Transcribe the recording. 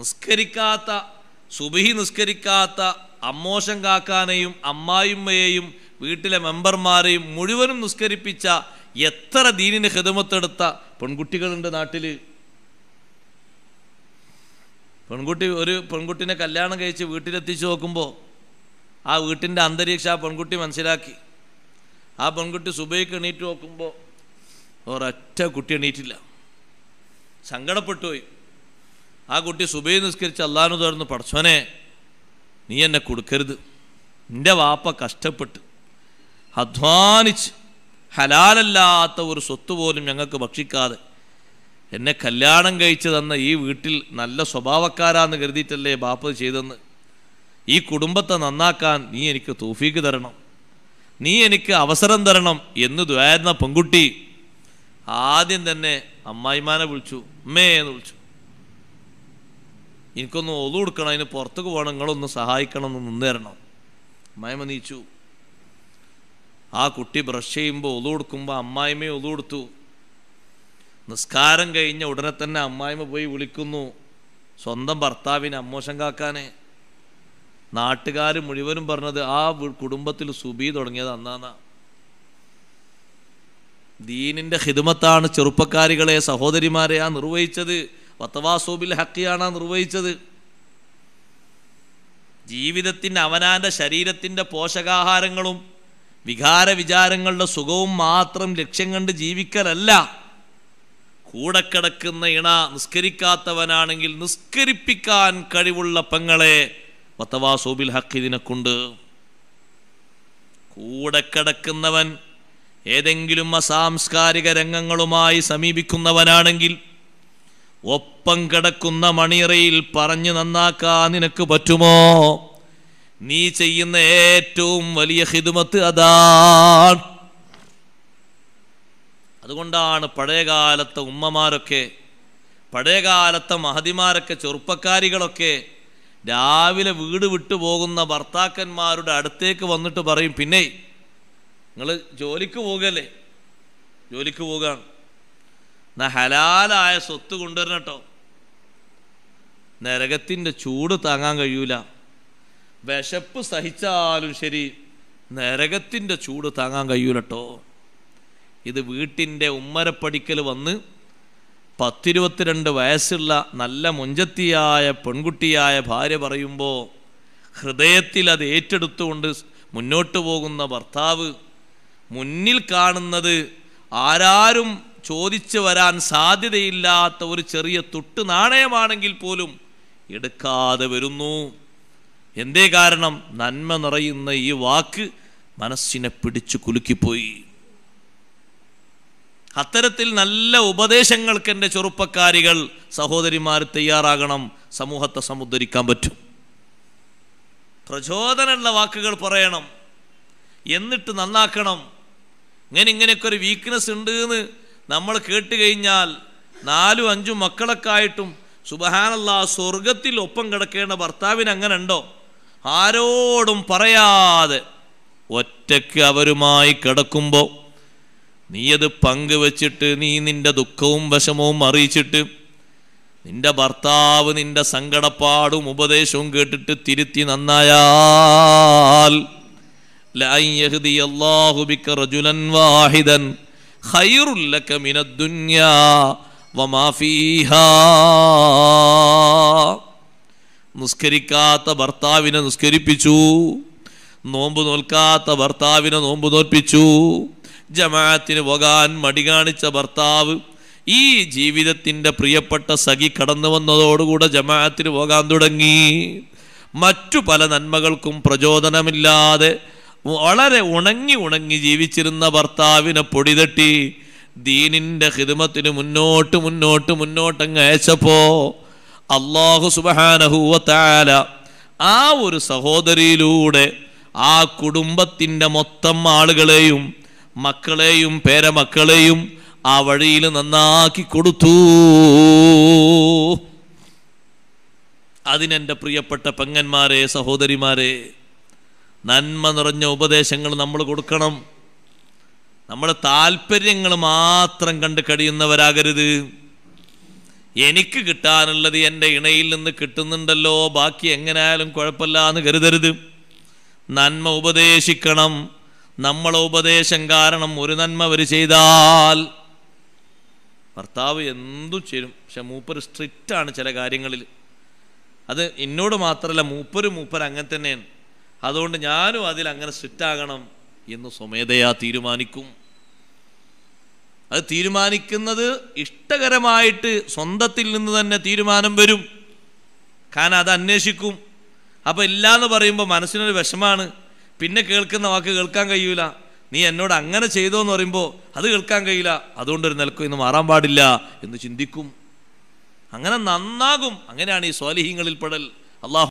നിസ്കരിക്കാത്ത സുബിഹി നിസ്കരിക്കാത്ത അമ്മോശം കാക്കാനെയും അമ്മായിമ്മയെയും വീട്ടിലെ മെമ്പർമാരെയും മുഴുവനും നിസ്കരിപ്പിച്ച എത്ര ദീനിന് ഹിതമത്തെടുത്ത പെൺകുട്ടികളുണ്ട് നാട്ടിൽ പെൺകുട്ടി ഒരു പെൺകുട്ടിനെ കല്യാണം കഴിച്ച് വീട്ടിലെത്തിച്ചു നോക്കുമ്പോൾ ആ വീട്ടിൻ്റെ അന്തരീക്ഷം ആ പെൺകുട്ടി മനസ്സിലാക്കി ആ പെൺകുട്ടി സുബൈക്ക് എണീറ്റ് നോക്കുമ്പോൾ ഒരൊറ്റ കുട്ടി എണീറ്റില്ല സങ്കടപ്പെട്ടുപോയി ആ കുട്ടി സുബൈ നിസ്കരിച്ച് അള്ളാഹു തുടർന്ന് പഠിച്ചോനെ നീ എന്നെ കൊടുക്കരുത് എൻ്റെ വാപ്പ കഷ്ടപ്പെട്ട് അധ്വാനിച്ച് ഹലാലല്ലാത്ത ഒരു സ്വത്ത് പോലും ഞങ്ങൾക്ക് ഭക്ഷിക്കാതെ എന്നെ കല്യാണം കഴിച്ചു തന്ന ഈ വീട്ടിൽ നല്ല സ്വഭാവക്കാരാന്ന് കരുതിയിട്ടല്ലേ ബാപ്പ ചെയ്തെന്ന് ഈ കുടുംബത്തെ നന്നാക്കാൻ നീ എനിക്ക് തോഫീക്ക് തരണം നീ എനിക്ക് അവസരം തരണം എന്ന് ദ്വാരുന്ന പെൺകുട്ടി ആദ്യം തന്നെ അമ്മായിമാനെ വിളിച്ചു അമ്മേ എന്ന് വിളിച്ചു എനിക്കൊന്ന് ഒളു കൊടുക്കണം അതിന് പുറത്തേക്ക് പോകണം നിങ്ങളൊന്ന് സഹായിക്കണം എന്ന് നിന്നേരണം തരണം അമ്മായിമ നീച്ചു ആ കുട്ടി ബ്രഷ് ചെയ്യുമ്പോൾ ഒതു കൊടുക്കുമ്പോൾ അമ്മായിമയെ ഒതു കൊടുത്തു നിസ്കാരം കഴിഞ്ഞ ഉടനെ തന്നെ അമ്മായിമ്മ പോയി വിളിക്കുന്നു സ്വന്തം ഭർത്താവിനെ അമ്മോശം കാക്കാനെ നാട്ടുകാർ മുഴുവനും പറഞ്ഞത് ആ കുടുംബത്തിൽ സുബി തുടങ്ങിയത് അന്നാന്ന ദീനിൻ്റെ ഹിതുമത്താണ് ചെറുപ്പക്കാരികളെ സഹോദരിമാരെ ആ നിർവഹിച്ചത് വത്തവാസോബിൽ ഹക്കിയാണ് നിർവഹിച്ചത് ജീവിതത്തിൻ്റെ അവനാൻ്റെ ശരീരത്തിൻ്റെ പോഷകാഹാരങ്ങളും വികാര വിചാരങ്ങളുടെ സുഖവും മാത്രം ലക്ഷ്യം കണ്ട് ജീവിക്കലല്ല കൂടെ കിടക്കുന്ന ഇണ നിസ്കരിക്കാത്തവനാണെങ്കിൽ നിസ്കരിപ്പിക്കാൻ കഴിവുള്ള പെങ്ങളെ വത്തവാസോബിൽ ഹക്ക് ഇതിനെക്കൊണ്ട് കൂടെ കിടക്കുന്നവൻ ഏതെങ്കിലും അസാംസ്കാരിക രംഗങ്ങളുമായി സമീപിക്കുന്നവനാണെങ്കിൽ ഒപ്പം കിടക്കുന്ന മണിയറയിൽ പറഞ്ഞു നന്നാക്കാൻ നിനക്ക് പറ്റുമോ നീ ചെയ്യുന്ന ഏറ്റവും വലിയ ഹിദുമത്ത് അതാണ് അതുകൊണ്ടാണ് പഴയകാലത്തെ ഉമ്മമാരൊക്കെ പഴയകാലത്തെ മഹതിമാരൊക്കെ ചെറുപ്പക്കാരികളൊക്കെ രാവിലെ വീട് വിട്ടു പോകുന്ന ഭർത്താക്കന്മാരുടെ അടുത്തേക്ക് വന്നിട്ട് പറയും പിന്നെ നിങ്ങൾ ജോലിക്ക് പോകല്ലേ ജോലിക്ക് പോകുകയാണ് എന്നാ ഹലാലായ സ്വത്ത് കൊണ്ടുവരണം കേട്ടോ നരകത്തിൻ്റെ ചൂട് താങ്ങാൻ കഴിയൂല വിശപ്പ് സഹിച്ചാലും ശരി നരകത്തിൻ്റെ ചൂട് താങ്ങാൻ കഴിയൂല കേട്ടോ ഇത് വീട്ടിൻ്റെ ഉമ്മരപ്പടിക്കൽ വന്ന് പത്തിരുപത്തിരണ്ട് വയസ്സുള്ള നല്ല മുഞ്ചത്തിയായ പെൺകുട്ടിയായ ഭാര്യ പറയുമ്പോൾ ഹൃദയത്തിൽ അത് ഏറ്റെടുത്തുകൊണ്ട് മുന്നോട്ട് പോകുന്ന ഭർത്താവ് മുന്നിൽ കാണുന്നത് ആരാരും ചോദിച്ചു വരാൻ സാധ്യതയില്ലാത്ത ഒരു ചെറിയ തൊട്ട് നാണയമാണെങ്കിൽ പോലും എടുക്കാതെ വരുന്നു എന്തേ കാരണം നന്മ നിറയുന്ന ഈ വാക്ക് മനസ്സിനെ പിടിച്ചു കുലുക്കിപ്പോയി അത്തരത്തിൽ നല്ല ഉപദേശങ്ങൾക്ക് എൻ്റെ ചെറുപ്പക്കാരികൾ സഹോദരിമാർ തയ്യാറാകണം സമൂഹത്തെ സമുദ്ധരിക്കാൻ പറ്റും പ്രചോദനമുള്ള വാക്കുകൾ പറയണം എന്നിട്ട് നന്നാക്കണം ഇങ്ങനെ ഇങ്ങനെയൊക്കെ ഒരു വീക്ക്നെസ് ഉണ്ട് എന്ന് നമ്മൾ കേട്ട് കഴിഞ്ഞാൽ നാലും അഞ്ചും മക്കളൊക്കെ ആയിട്ടും സുബഹാനല്ല സ്വർഗത്തിൽ ഒപ്പം കിടക്കേണ്ട ഭർത്താവിന് അങ്ങനെ ഉണ്ടോ ആരോടും പറയാതെ ഒറ്റയ്ക്ക് അവരുമായി കിടക്കുമ്പോൾ അത് പങ്കുവച്ചിട്ട് നീ നിൻ്റെ ദുഃഖവും വിഷമവും അറിയിച്ചിട്ട് നിന്റെ ഭർത്താവ് നിന്റെ സങ്കടപ്പാടും ഉപദേശവും കേട്ടിട്ട് തിരുത്തി നന്നായാൽ ലഹുദി അള്ളാഹുബിക്ക റജുലൻ വാഹിദൻ ദുനിയാ വമാ ഫീഹാ നിസ്കരിക്കാത്ത ഭർത്താവിനെ നിസ്കരിപ്പിച്ചു നോമ്പ് നോൽക്കാത്ത ഭർത്താവിനെ നോമ്പ് നോൽപ്പിച്ചു ജമാഅത്തിന് പോകാൻ മടി കാണിച്ച ഭർത്താവ് ഈ ജീവിതത്തിൻ്റെ പ്രിയപ്പെട്ട സഖി കടന്നു വന്നതോടുകൂടെ ജമാഅത്തിന് പോകാൻ തുടങ്ങി മറ്റു പല നന്മകൾക്കും പ്രചോദനമില്ലാതെ വളരെ ഉണങ്ങി ഉണങ്ങി ജീവിച്ചിരുന്ന ഭർത്താവിനെ പൊടിതട്ടി ദീനിൻ്റെ ഹിദമത്തിന് മുന്നോട്ട് മുന്നോട്ട് മുന്നോട്ടങ്ങ് അയച്ചപ്പോ അള്ളാഹു സുബഹാനഹൂവത്താല ആ ഒരു സഹോദരിയിലൂടെ ആ കുടുംബത്തിൻ്റെ മൊത്തം ആളുകളെയും മക്കളെയും പേരമക്കളെയും ആ വഴിയിൽ നന്നാക്കി കൊടുത്തു അതിനെൻ്റെ പ്രിയപ്പെട്ട പെങ്ങന്മാരെ സഹോദരിമാരെ നന്മ നിറഞ്ഞ ഉപദേശങ്ങൾ നമ്മൾ കൊടുക്കണം നമ്മുടെ താല്പര്യങ്ങൾ മാത്രം കണ്ട് കഴിയുന്നവരാകരുത് എനിക്ക് കിട്ടാനുള്ളത് എൻ്റെ ഇണയിൽ നിന്ന് കിട്ടുന്നുണ്ടല്ലോ ബാക്കി എങ്ങനെയായാലും കുഴപ്പമില്ല എന്ന് കരുതരുത് നന്മ ഉപദേശിക്കണം നമ്മളെ ഉപദേശം കാരണം ഒരു നന്മ അവർ ചെയ്താൽ ഭർത്താവ് എന്തും ചെയ്യും പക്ഷെ മൂപ്പർ സ്ട്രിക്റ്റാണ് ചില കാര്യങ്ങളിൽ അത് എന്നോട് മാത്രമല്ല മൂപ്പര് മൂപ്പർ അങ്ങനെ തന്നെയാണ് അതുകൊണ്ട് ഞാനും അതിൽ അങ്ങനെ സ്ട്രിക്റ്റാകണം എന്ന് സ്വമേധയാ തീരുമാനിക്കും അത് തീരുമാനിക്കുന്നത് ഇഷ്ടകരമായിട്ട് സ്വന്തത്തിൽ നിന്ന് തന്നെ തീരുമാനം വരും കാരണം അത് അന്വേഷിക്കും അപ്പോൾ എന്ന് പറയുമ്പോൾ മനസ്സിനൊരു വിഷമാണ് പിന്നെ കേൾക്കുന്ന വാക്ക് കേൾക്കാൻ കഴിയൂല നീ എന്നോട് അങ്ങനെ ചെയ്തോ എന്ന് പറയുമ്പോൾ അത് കേൾക്കാൻ കഴിയില്ല അതുകൊണ്ടൊരു നിലക്കും ഇന്ന് മാറാൻ പാടില്ല എന്ന് ചിന്തിക്കും അങ്ങനെ നന്നാകും അങ്ങനെയാണ് ഈ സ്വാലിഹ്യങ്ങളിൽ പെടൽ അള്ളാഹു